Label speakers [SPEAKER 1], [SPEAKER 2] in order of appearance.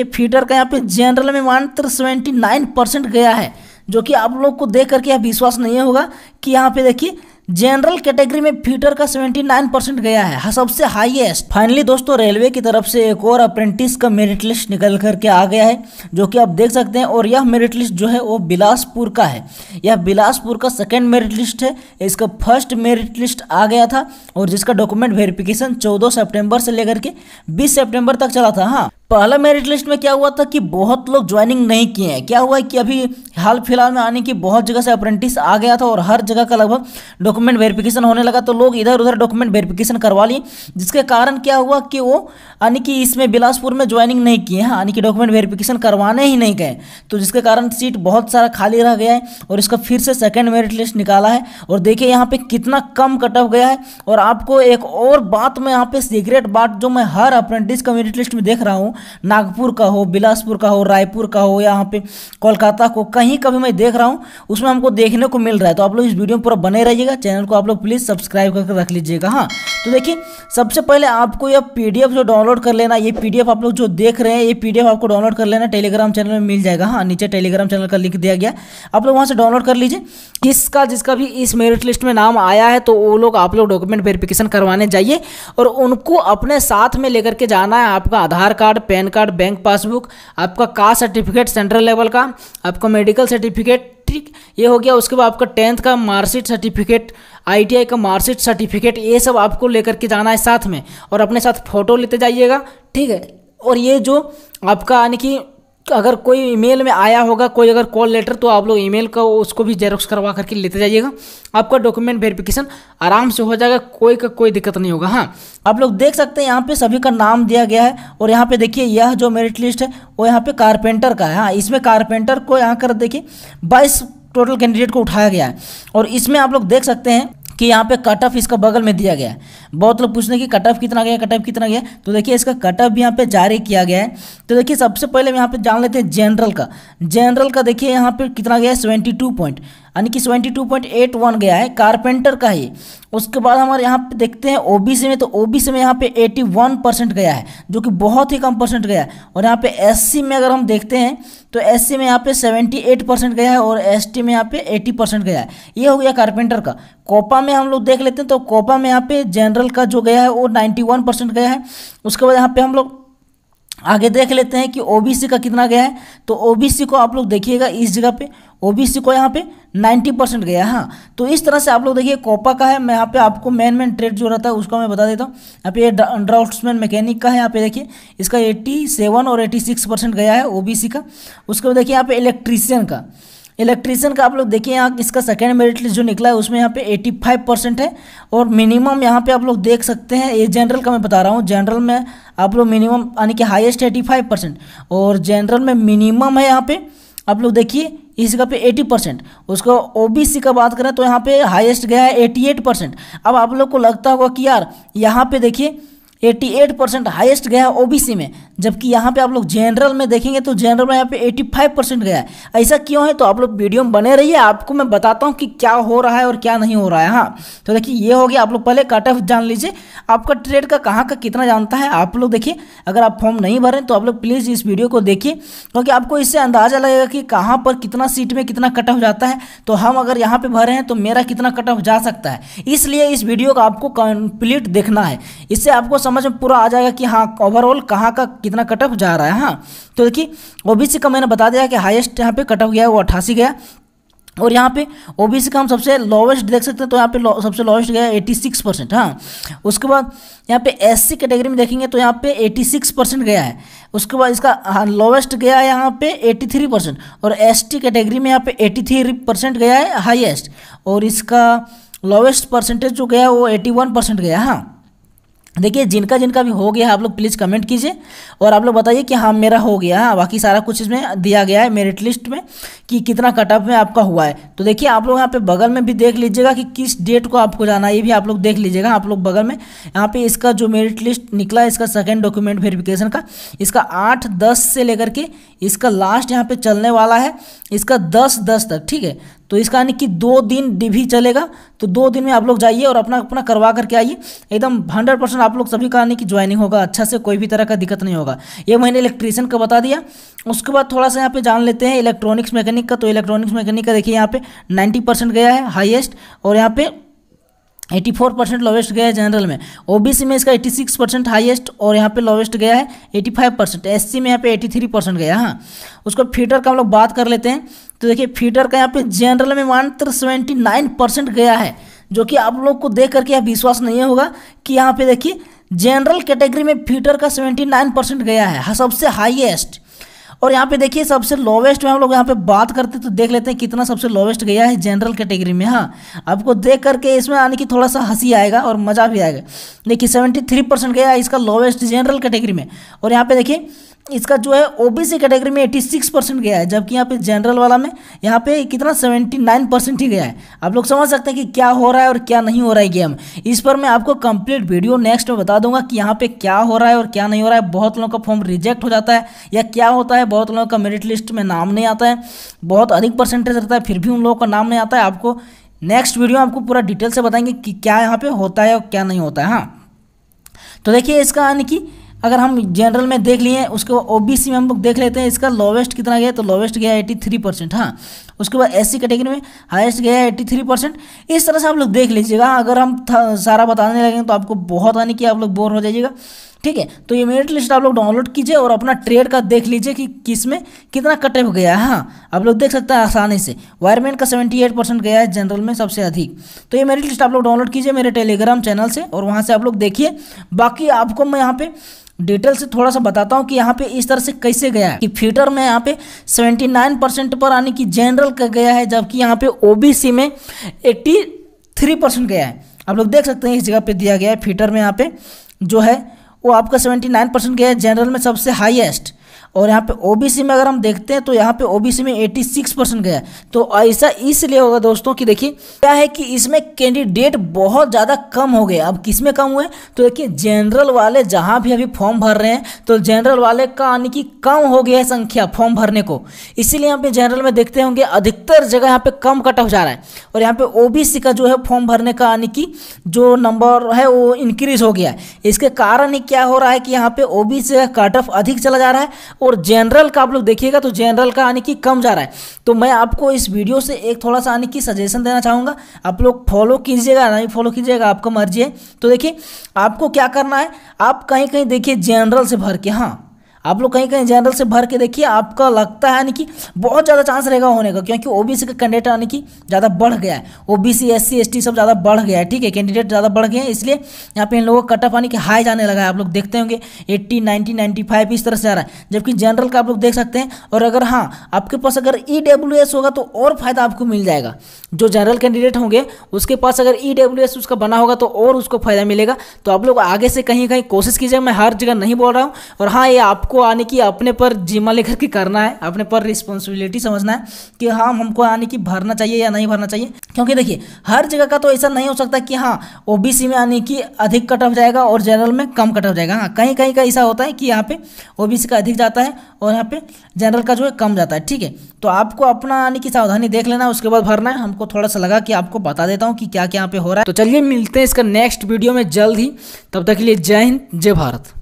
[SPEAKER 1] ये फीडर का यहाँ पे जनरल में मात्र सेवेंटी नाइन परसेंट गया है जो कि आप लोग को देख करके यह विश्वास नहीं होगा कि यहाँ पे देखिए जनरल कैटेगरी में फीटर का 79 परसेंट गया है हाँ, सबसे हाईएस्ट फाइनली दोस्तों रेलवे की तरफ से एक और अप्रेंटिस का मेरिट लिस्ट निकल करके आ गया है जो कि आप देख सकते हैं और यह मेरिट लिस्ट जो है वो बिलासपुर का है यह बिलासपुर का सेकेंड मेरिट लिस्ट है इसका फर्स्ट मेरिट लिस्ट आ गया था और जिसका डॉक्यूमेंट वेरिफिकेशन चौदह सेप्टेम्बर से लेकर के बीस सेप्टेम्बर तक चला था हाँ पहला मेरिट लिस्ट में क्या हुआ था कि बहुत लोग ज्वाइनिंग नहीं किए हैं क्या हुआ है कि अभी हाल फिलहाल में आने की बहुत जगह से अप्रेंटिस आ गया था और हर जगह का लगभग डॉक्यूमेंट वेरिफिकेशन होने लगा तो लोग इधर उधर डॉक्यूमेंट वेरिफिकेशन करवा ली जिसके कारण क्या हुआ कि वो यानी कि इसमें बिलासपुर में ज्वाइनिंग नहीं किए हैं यानी कि डॉक्यूमेंट वेरिफिकेशन करवाने ही नहीं गए तो जिसके कारण सीट बहुत सारा खाली रह गया है और इसका फिर से सेकेंड मेरिट लिस्ट निकाला है और देखिए यहाँ पर कितना कम कट ऑफ गया है और आपको एक और बात मैं यहाँ पर सीक्रेट बात जो मैं हर अप्रेंटिस का मेरिट लिस्ट में देख रहा हूँ नागपुर का हो बिलासपुर का हो रायपुर का हो या यहाँ पे कोलकाता को कहीं कभी मैं देख रहा हूँ उसमें हमको देखने को मिल रहा है तो आप लोग इस वीडियो में पूरा बने रहिएगा चैनल को आप लोग प्लीज़ सब्सक्राइब करके रख लीजिएगा हाँ तो देखिए सबसे पहले आपको यह पीडीएफ जो डाउनलोड कर लेना ये पीडीएफ आप लोग जो देख रहे हैं ये पीडीएफ आपको डाउनलोड कर लेना टेलीग्राम चैनल में मिल जाएगा हाँ नीचे टेलीग्राम चैनल का लिंक दिया गया आप लोग वहाँ से डाउनलोड कर लीजिए किसका जिसका भी इस मेरिट लिस्ट में नाम आया है तो वो लोग आप लोग डॉक्यूमेंट वेरिफिकेशन करवाने जाइए और उनको अपने साथ में लेकर के जाना है आपका Aadhaar card PAN card bank passbook आपका कास्ट सर्टिफिकेट सेंट्रल लेवल का आपका मेडिकल सर्टिफिकेट ठीक ये हो गया उसके बाद आपका टेंथ का मार्कशीट सर्टिफिकेट आई का मार्कशीट सर्टिफिकेट ये सब आपको लेकर के जाना है साथ में और अपने साथ फ़ोटो लेते जाइएगा ठीक है और ये जो आपका यानी कि अगर कोई ईमेल में आया होगा कोई अगर कॉल लेटर तो आप लोग ईमेल का उसको भी जेरोक्स करवा करके लेते जाइएगा आपका डॉक्यूमेंट वेरिफिकेशन आराम से हो जाएगा कोई का कोई दिक्कत नहीं होगा हाँ आप लोग देख सकते हैं यहाँ पे सभी का नाम दिया गया है और यहाँ पे देखिए यह जो मेरिट लिस्ट है वो यहाँ पे कारपेंटर का है हाँ इसमें कारपेंटर को यहाँ कर देखिए बाईस टोटल कैंडिडेट को उठाया गया है और इसमें आप लोग देख सकते हैं कि यहाँ पे कट ऑफ इसका बगल में दिया गया है बहुत लोग पूछने कि कट ऑफ कितना गया कट ऑफ कितना गया तो देखिए इसका कट ऑफ भी यहाँ पे जारी किया गया है तो देखिए सबसे पहले हम यहाँ पे जान लेते हैं जनरल का जनरल का देखिए यहाँ पे कितना गया है सेवेंटी टू पॉइंट यानी कि seventy two point eight one गया है कारपेंटर का ही उसके बाद हमारे यहाँ पे देखते हैं सी में तो सी में यहाँ पे एटी वन परसेंट गया है जो कि बहुत ही कम परसेंट गया है और यहाँ पे सी में अगर हम देखते हैं तो सी में यहाँ पे सेवेंटी एट परसेंट गया है और टी में यहाँ पे एटी परसेंट गया है ये हो गया कारपेंटर का कोपा में हम लोग देख लेते हैं तो कोपा में यहाँ पे जनरल का जो गया है वो नाइन्टी वन परसेंट गया है उसके बाद यहाँ पे हम लोग आगे देख लेते हैं कि ओबीसी का कितना गया है तो ओबीसी को आप लोग देखिएगा इस जगह पे ओबीसी को यहाँ पे 90 परसेंट गया हाँ तो इस तरह से आप लोग देखिए कोपा का है मैं यहाँ पे आपको मेन मेन ट्रेड जो रहता है उसका मैं बता देता हूँ यहाँ पे ड्राउट्समैन मैकेनिक का है यहाँ पे देखिए इसका 87 और 86 परसेंट गया है ओबीसी का उसके बाद देखिए यहाँ पे इलेक्ट्रीशियन का इलेक्ट्रीशियन का आप लोग देखिए यहाँ इसका सेकेंड मेरिट लिस्ट जो निकला है उसमें यहाँ पे 85 परसेंट है और मिनिमम यहाँ पे आप लोग देख सकते हैं ये जनरल का मैं बता रहा हूँ जनरल में आप लोग मिनिमम यानी कि हाईएस्ट 85 परसेंट और जनरल में मिनिमम है यहाँ पे आप लोग देखिए इस जगह पे 80 परसेंट उसको ओबीसी का बात करें तो यहाँ पे हाईएस्ट गया है 88 परसेंट अब आप लोग को लगता होगा कि यार यहाँ पे देखिए एट्टी एट परसेंट हाइस्ट गया ओबीसी में जबकि यहाँ पे आप लोग जनरल में देखेंगे तो जनरल में यहाँ पे फाइव परसेंट गया है ऐसा क्यों है तो आप लोग वीडियो में बने रहिए आपको मैं बताता हूँ कि क्या हो रहा है और क्या नहीं हो रहा है हाँ तो देखिए ये हो गया आप लोग पहले कट ऑफ जान लीजिए आपका ट्रेड का कहाँ का कितना जानता है आप लोग देखिए अगर आप फॉर्म नहीं भरें तो आप लोग प्लीज़ इस वीडियो को देखिए क्योंकि आपको इससे अंदाज़ा लगेगा कि कहाँ पर कितना सीट में कितना कट ऑफ जाता है तो हम अगर यहाँ पर भरे हैं तो मेरा कितना कट ऑफ जा सकता है इसलिए इस वीडियो को आपको कंप्लीट देखना है इससे आपको समझ में पूरा आ जाएगा कि हाँ ओवरऑल कहाँ का कितना कट ऑफ जा रहा है हाँ तो देखिए ओबीसी का मैंने बता दिया कि हाईएस्ट यहाँ पे कट ऑफ गया है वो अट्ठासी गया और यहाँ पे ओबीसी का हम सबसे लोवेस्ट देख सकते हैं तो यहाँ पे लो, सबसे लोवेस्ट गया एटी सिक्स परसेंट हाँ उसके बाद यहाँ पे एससी कैटेगरी में देखेंगे तो यहाँ पे एटी सिक्स परसेंट गया है उसके बाद इसका लोवेस्ट हाँ, गया है यहाँ पे एटी थ्री परसेंट और एसटी कैटेगरी में यहाँ पे एट्टी थ्री परसेंट गया है हाईएस्ट और इसका लोवेस्ट परसेंटेज जो गया वो एटी वन परसेंट गया हाँ देखिए जिनका जिनका भी हो गया आप लोग प्लीज़ कमेंट कीजिए और आप लोग बताइए कि हाँ मेरा हो गया है बाकी सारा कुछ इसमें दिया गया है मेरिट लिस्ट में कि कितना कटअप में आपका हुआ है तो देखिए आप लोग यहाँ पे बगल में भी देख लीजिएगा कि किस डेट को आपको जाना है ये भी आप लोग देख लीजिएगा आप लोग बगल में यहाँ पे इसका जो मेरिट लिस्ट निकला है इसका सेकेंड डॉक्यूमेंट वेरिफिकेशन का इसका आठ दस से लेकर के इसका लास्ट यहाँ पर चलने वाला है इसका दस दस तक ठीक है तो इसका यानी कि दो दिन डिभी चलेगा तो दो दिन में आप लोग जाइए और अपना अपना करवा करके आइए एकदम हंड्रेड परसेंट आप लोग सभी का यानी कि ज्वाइनिंग होगा अच्छा से कोई भी तरह का दिक्कत नहीं होगा ये मैंने इलेक्ट्रीशियन का बता दिया उसके बाद थोड़ा सा यहाँ पे जान लेते हैं इलेक्ट्रॉनिक्स मैकेनिक का तो इलेक्ट्रॉनिक्स मैकेनिक का देखिए यहाँ पे नाइन्टी गया है हाइएस्ट और यहाँ पे एट्टी फोर परसेंट लोवेस्ट गया है जनरल में ओबीसी में इसका एट्टी सिक्स परसेंट हाइएस्ट और यहाँ पे लोवेस्ट गया है एटी फाइव परसेंट एस में यहाँ पे एटी थ्री परसेंट गया हाँ उसको फीटर का हम लोग बात कर लेते हैं तो देखिए फीटर का यहाँ पे जनरल में मात्र सेवेंटी नाइन परसेंट गया है जो कि आप लोग को देख करके यहाँ विश्वास नहीं होगा कि यहाँ पे देखिए जनरल कैटेगरी में फीटर का सेवेंटी नाइन परसेंट गया है हाँ, सबसे हाइएस्ट और यहाँ पे देखिए सबसे लोवेस्ट में हम लोग यहाँ पे बात करते तो देख लेते हैं कितना सबसे लोवेस्ट गया है जनरल कैटेगरी में हाँ आपको देख करके इसमें आने की थोड़ा सा हंसी आएगा और मज़ा भी आएगा देखिए सेवेंटी थ्री परसेंट गया इसका लोवेस्ट जनरल कैटेगरी में और यहाँ पे देखिए इसका जो है ओबीसी कैटेगरी में 86 परसेंट गया है जबकि यहाँ पे जनरल वाला में यहाँ पे कितना 79 परसेंट ही गया है आप लोग समझ सकते हैं कि क्या हो रहा है और क्या नहीं हो रहा है गेम इस पर मैं आपको कंप्लीट वीडियो नेक्स्ट में बता दूंगा कि यहाँ पे क्या हो रहा है और क्या नहीं हो रहा है बहुत लोगों का फॉर्म रिजेक्ट हो जाता है या क्या होता है बहुत लोगों का मेरिट लिस्ट में नाम नहीं आता है बहुत अधिक परसेंटेज रहता है फिर भी उन लोगों का नाम नहीं आता है आपको नेक्स्ट वीडियो आपको पूरा डिटेल से बताएंगे कि क्या यहाँ पर होता है और क्या नहीं होता है हाँ तो देखिए इसका यानी कि अगर हम जनरल में देख लिए उसके बाद ओबीसी में हम लोग देख लेते हैं इसका लोवेस्ट कितना गया तो लोवेस्ट गया एट्टी थ्री परसेंट हाँ उसके बाद एससी कैटेगरी में हाईएस्ट गया एट्टी थ्री परसेंट इस तरह से आप लोग देख लीजिएगा अगर हम सारा बताने लगेंगे तो आपको बहुत आने की आप लोग बोर हो जाइएगा ठीक है तो ये मेरिट लिस्ट आप लोग डाउनलोड कीजिए और अपना ट्रेड का देख लीजिए कि किस में कितना कटे हो गया है हाँ आप लोग देख सकते हैं आसानी से वायरमैन का 78 परसेंट गया है जनरल में सबसे अधिक तो ये मेरिट लिस्ट आप लोग डाउनलोड कीजिए मेरे टेलीग्राम चैनल से और वहाँ से आप लोग देखिए बाकी आपको मैं यहाँ पे डिटेल से थोड़ा सा बताता हूँ कि यहाँ पे इस तरह से कैसे गया है कि फीटर में यहाँ पे 79 परसेंट पर आने की जनरल का गया है जबकि यहाँ पे ओबीसी में 83 परसेंट गया है आप लोग देख सकते हैं इस जगह पे दिया गया है फीटर में यहाँ पे जो है वो आपका 79 परसेंट गया है जनरल में सबसे हाईएस्ट और यहाँ पे ओबीसी में अगर हम देखते हैं तो यहाँ पे ओबीसी में 86 परसेंट गया तो ऐसा इसलिए होगा दोस्तों कि देखिए क्या है कि इसमें कैंडिडेट बहुत ज़्यादा कम हो गए अब किस में कम हुए तो देखिए जनरल वाले जहाँ भी अभी फॉर्म भर रहे हैं तो जनरल वाले का यानी कि कम हो गया है संख्या फॉर्म भरने को इसीलिए यहाँ पे जनरल में देखते होंगे अधिकतर जगह यहाँ पे कम कट ऑफ जा रहा है और यहाँ पे ओ का जो है फॉर्म भरने का यानी कि जो नंबर है वो इंक्रीज हो गया है इसके कारण ही क्या हो रहा है कि यहाँ पे ओबीसी का कट ऑफ अधिक चला जा रहा है और जनरल का आप लोग देखिएगा तो जनरल का यानी कि कम जा रहा है तो मैं आपको इस वीडियो से एक थोड़ा सा यानी कि सजेशन देना चाहूँगा आप लोग फॉलो कीजिएगा नहीं फॉलो कीजिएगा आपका मर्जी है तो देखिए आपको क्या करना है आप कहीं कहीं देखिए जनरल से भर के हाँ आप लोग कहीं कहीं जनरल से भर के देखिए आपका लगता है यानी कि बहुत ज़्यादा चांस रहेगा होने का क्योंकि ओबीसी का कैंडिडेट यानी कि ज़्यादा बढ़ गया है ओबीसी एससी एसटी सब ज़्यादा बढ़ गया है ठीक है कैंडिडेट ज़्यादा बढ़ गए हैं इसलिए यहाँ पे इन लोगों का कटअप यानी कि हाई जाने लगा है आप लोग देखते होंगे एट्टी नाइन्टी नाइन्टी फाइव इस तरह से आ रहा है जबकि जनरल का आप लोग देख सकते हैं और अगर हाँ आपके पास अगर ई e होगा तो और फायदा आपको मिल जाएगा जो जनरल कैंडिडेट होंगे उसके पास अगर ई e उसका बना होगा तो और उसको फायदा मिलेगा तो आप लोग आगे से कहीं कहीं कोशिश कीजिए मैं हर जगह नहीं बोल रहा हूँ और हाँ ये आप आपको आने की अपने पर जिम्मा लेकर के करना है अपने पर रिस्पॉन्सिबिलिटी समझना है कि हाँ हमको आने की भरना चाहिए या नहीं भरना चाहिए क्योंकि देखिए हर जगह का तो ऐसा नहीं हो सकता कि हाँ ओ में आने की अधिक कट ऑफ जाएगा और जनरल में कम कट ऑफ जाएगा हाँ कहीं कहीं का ऐसा होता है कि यहाँ पे ओ का अधिक जाता है और यहाँ पे जनरल का जो है कम जाता है ठीक है तो आपको अपना आने की सावधानी देख लेना उसके बाद भरना है हमको थोड़ा सा लगा कि आपको बता देता हूँ कि क्या क्या यहाँ पे हो रहा है तो चलिए मिलते हैं इसका नेक्स्ट वीडियो में जल्द ही तब तक के लिए जय हिंद जय भारत